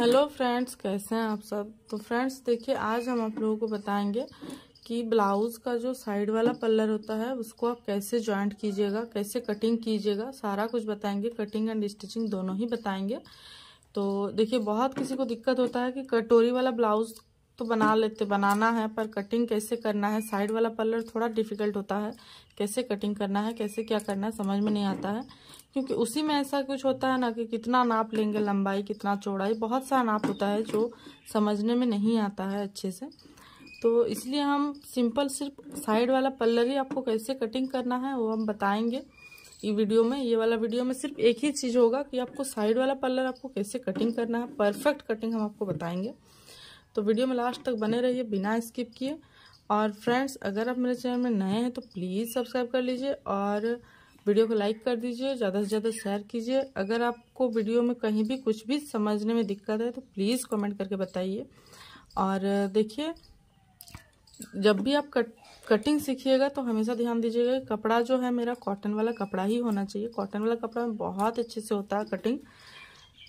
hello friends कैसे हैं आप सब तो फ्रेंड्स देखिए आज हम आप लोगों को बताएंगे कि ब्लाउज़ का जो साइड वाला पल्लर होता है उसको आप कैसे ज्वाइंट कीजिएगा कैसे कटिंग कीजिएगा सारा कुछ बताएंगे कटिंग एंड स्टिचिंग दोनों ही बताएंगे तो देखिए बहुत किसी को दिक्कत होता है कि कटोरी वाला ब्लाउज तो बना लेते बनाना है पर कटिंग कैसे करना है साइड वाला पल्लर थोड़ा डिफिकल्ट होता है कैसे कटिंग करना है कैसे क्या करना है समझ में नहीं आता है क्योंकि उसी में ऐसा कुछ होता है ना कि कितना नाप लेंगे लंबाई कितना चौड़ाई बहुत सा नाप होता है जो समझने में नहीं आता है अच्छे से तो इसलिए हम सिंपल सिर्फ साइड वाला पल्लर ही आपको कैसे कटिंग करना है वो हम बताएंगे ये वीडियो में ये वाला वीडियो में सिर्फ एक ही चीज़ होगा कि आपको साइड वाला पल्लर आपको कैसे कटिंग करना है परफेक्ट कटिंग हम आपको बताएंगे तो वीडियो में लास्ट तक बने रहिए बिना स्किप किए और फ्रेंड्स अगर आप मेरे चैनल में नए हैं तो प्लीज़ सब्सक्राइब कर लीजिए और वीडियो को लाइक कर दीजिए ज़्यादा से ज़्यादा शेयर कीजिए अगर आपको वीडियो में कहीं भी कुछ भी समझने में दिक्कत है तो प्लीज़ कमेंट करके बताइए और देखिए जब भी आप कट कटिंग सीखिएगा तो हमेशा ध्यान दीजिएगा कपड़ा जो है मेरा कॉटन वाला कपड़ा ही होना चाहिए कॉटन वाला कपड़ा में बहुत अच्छे से होता है कटिंग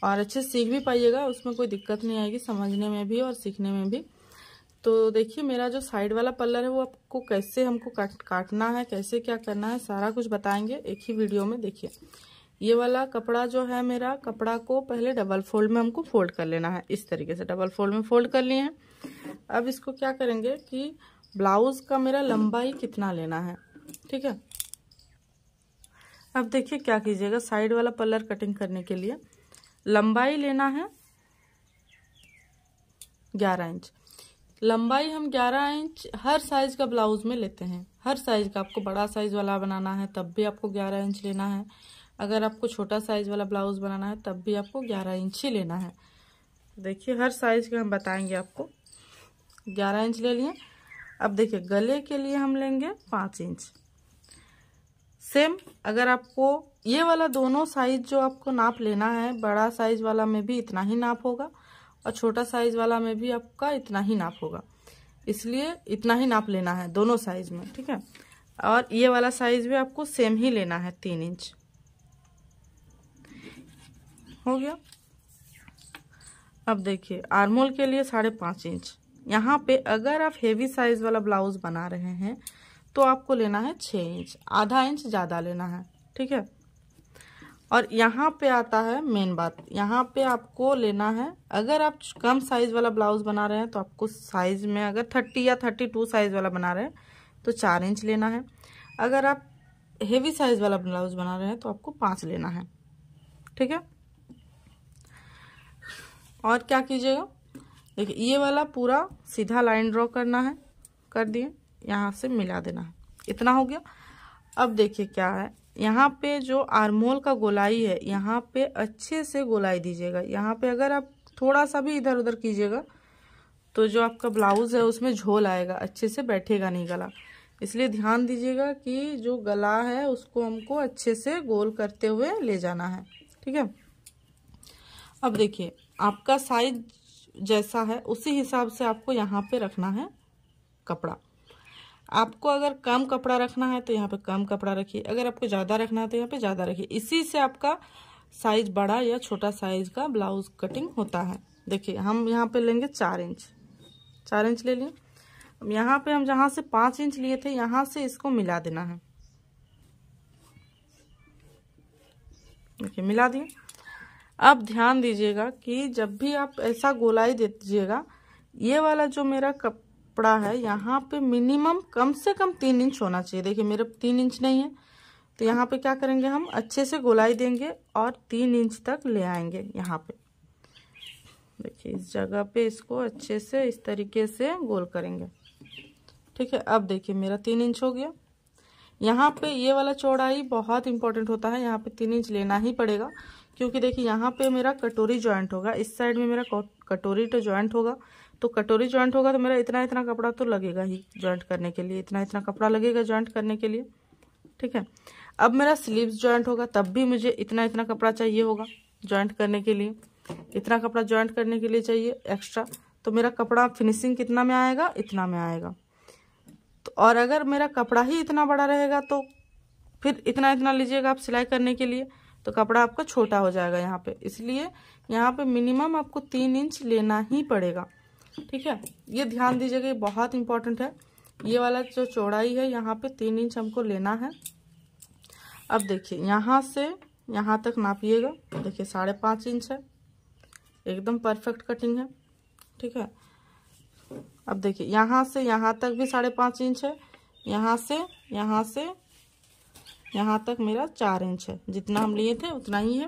और अच्छे से सीख भी पाइएगा उसमें कोई दिक्कत नहीं आएगी समझने में भी और सीखने में भी तो देखिए मेरा जो साइड वाला पल्लर है वो आपको कैसे हमको काट काटना है कैसे क्या करना है सारा कुछ बताएंगे एक ही वीडियो में देखिए ये वाला कपड़ा जो है मेरा कपड़ा को पहले डबल फोल्ड में हमको फोल्ड कर लेना है इस तरीके से डबल फोल्ड में फोल्ड कर लिए हैं अब इसको क्या करेंगे कि ब्लाउज का मेरा लंबाई कितना लेना है ठीक है अब देखिए क्या कीजिएगा साइड वाला पल्लर कटिंग करने के लिए लंबाई लेना है ग्यारह इंच लंबाई हम ग्यारह इंच हर साइज का ब्लाउज में लेते हैं हर साइज का आपको बड़ा साइज वाला बनाना है तब भी आपको ग्यारह इंच लेना है अगर आपको छोटा साइज वाला ब्लाउज बनाना है तब भी आपको ग्यारह इंच ही लेना है देखिए हर साइज के हम बताएंगे आपको ग्यारह इंच ले लिए अब देखिए गले के लिए हम लेंगे पाँच इंच सेम अगर आपको ये वाला दोनों साइज जो आपको नाप लेना है बड़ा साइज वाला में भी इतना ही नाप होगा और छोटा साइज वाला में भी आपका इतना ही नाप होगा इसलिए इतना ही नाप लेना है दोनों साइज में ठीक है और ये वाला साइज भी आपको सेम ही लेना है तीन इंच हो गया अब देखिए आर्मोल के लिए साढ़े पाँच इंच यहाँ पे अगर आप हेवी साइज वाला ब्लाउज बना रहे हैं तो आपको लेना है छः इंच आधा इंच ज़्यादा लेना है ठीक है और यहाँ पे आता है मेन बात यहाँ पे आपको लेना है अगर आप कम साइज़ वाला ब्लाउज बना रहे हैं तो आपको साइज़ में अगर थर्टी या थर्टी टू साइज़ वाला बना रहे हैं तो चार इंच लेना है अगर आप हेवी साइज़ वाला ब्लाउज बना रहे हैं तो आपको पाँच लेना है ठीक है और क्या कीजिएगा देखिए ये वाला पूरा सीधा लाइन ड्रॉ करना है कर दिए यहाँ से मिला देना है इतना हो गया अब देखिए क्या है यहाँ पे जो आरमोल का गोलाई है यहाँ पे अच्छे से गोलाई दीजिएगा यहाँ पे अगर आप थोड़ा सा भी इधर उधर कीजिएगा तो जो आपका ब्लाउज है उसमें झोल आएगा अच्छे से बैठेगा नहीं गला इसलिए ध्यान दीजिएगा कि जो गला है उसको हमको अच्छे से गोल करते हुए ले जाना है ठीक है अब देखिए आपका साइज जैसा है उसी हिसाब से आपको यहाँ पे रखना है कपड़ा आपको अगर कम कपड़ा रखना है तो यहाँ पे कम कपड़ा रखिए अगर आपको ज़्यादा रखना है तो यहाँ पे ज़्यादा रखिए इसी से आपका साइज बड़ा या छोटा साइज का ब्लाउज कटिंग होता है देखिए हम यहाँ पे लेंगे चार इंच चार इंच ले लिए यहाँ पे हम जहाँ से पांच इंच लिए थे यहाँ से इसको मिला देना है देखिए मिला दिए अब ध्यान दीजिएगा कि जब भी आप ऐसा गोलाई दे दीजिएगा ये वाला जो मेरा कप कपड़ा है यहाँ पे मिनिमम कम से कम तीन इंच होना चाहिए देखिए मेरे तीन इंच नहीं है तो यहाँ पे क्या करेंगे हम अच्छे से गोलाई देंगे और तीन इंच तक ले आएंगे यहाँ पे देखिए इस जगह पे इसको अच्छे से इस तरीके से गोल करेंगे ठीक है अब देखिए मेरा तीन इंच हो गया यहाँ पे ये वाला चौड़ाई बहुत इंपॉर्टेंट होता है यहाँ पे तीन इंच लेना ही पड़ेगा क्योंकि देखिए यहाँ पे मेरा कटोरी ज्वाइंट होगा इस साइड में मेरा कटोरी तो ज्वाइंट होगा तो कटोरी ज्वाइंट होगा तो मेरा इतना इतना कपड़ा तो लगेगा ही ज्वाइंट करने के लिए इतना इतना कपड़ा लगेगा ज्वाइंट करने के लिए ठीक है अब मेरा स्लीव्स ज्वाइंट होगा तब भी मुझे इतना इतना कपड़ा चाहिए होगा ज्वाइंट करने के लिए इतना कपड़ा ज्वाइंट करने के लिए चाहिए एक्स्ट्रा तो मेरा कपड़ा फिनिशिंग कितना में आएगा इतना में आएगा तो और अगर मेरा कपड़ा ही इतना बड़ा रहेगा तो फिर इतना इतना लीजिएगा आप सिलाई करने के लिए तो कपड़ा आपका छोटा हो जाएगा यहाँ पे इसलिए यहाँ पे मिनिमम आपको तीन इंच लेना ही पड़ेगा ठीक है ये ध्यान दीजिएगा ये बहुत इंपॉर्टेंट है ये वाला जो चौड़ाई है यहाँ पे तीन इंच हमको लेना है अब देखिए यहाँ से यहाँ तक नापिएगा देखिए साढ़े पाँच इंच है एकदम परफेक्ट कटिंग है ठीक है अब देखिए यहाँ से यहाँ तक भी साढ़े पाँच इंच है यहाँ से यहाँ से यहाँ तक मेरा चार इंच है जितना हम लिए थे उतना ही है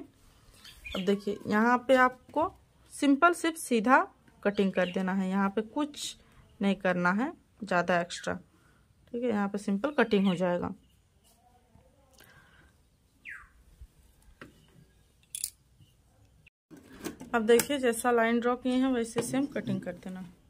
अब देखिए यहाँ पे आपको सिंपल सिर्फ सीधा कटिंग कर देना है यहाँ पे कुछ नहीं करना है ज़्यादा एक्स्ट्रा ठीक है यहाँ पे सिंपल कटिंग हो जाएगा अब देखिए जैसा लाइन ड्रॉ किए हैं वैसे सेम कटिंग कर देना है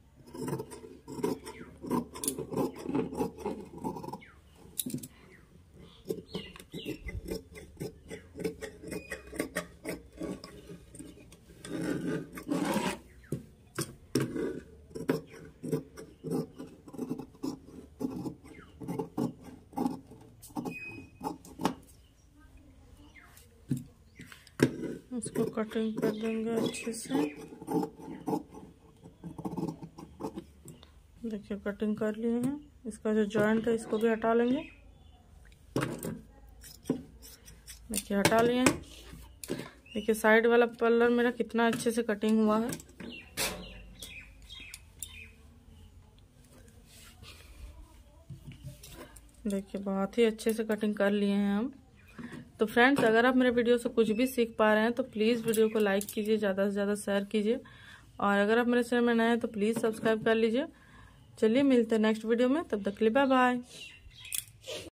इसको कटिंग कर देंगे अच्छे से देखिए कटिंग कर लिए हैं इसका जो जॉइंट है इसको भी हटा लेंगे देखिए हटा लिए हैं देखिए साइड वाला पल्लर मेरा कितना अच्छे से कटिंग हुआ है देखिए बहुत ही अच्छे से कटिंग कर लिए हैं हम तो फ्रेंड्स अगर आप मेरे वीडियो से कुछ भी सीख पा रहे हैं तो प्लीज़ वीडियो को लाइक कीजिए ज़्यादा से ज़्यादा शेयर कीजिए और अगर आप मेरे चैनल में नए हैं तो प्लीज़ सब्सक्राइब कर लीजिए चलिए मिलते हैं नेक्स्ट वीडियो में तब तक के लिए बाय बाय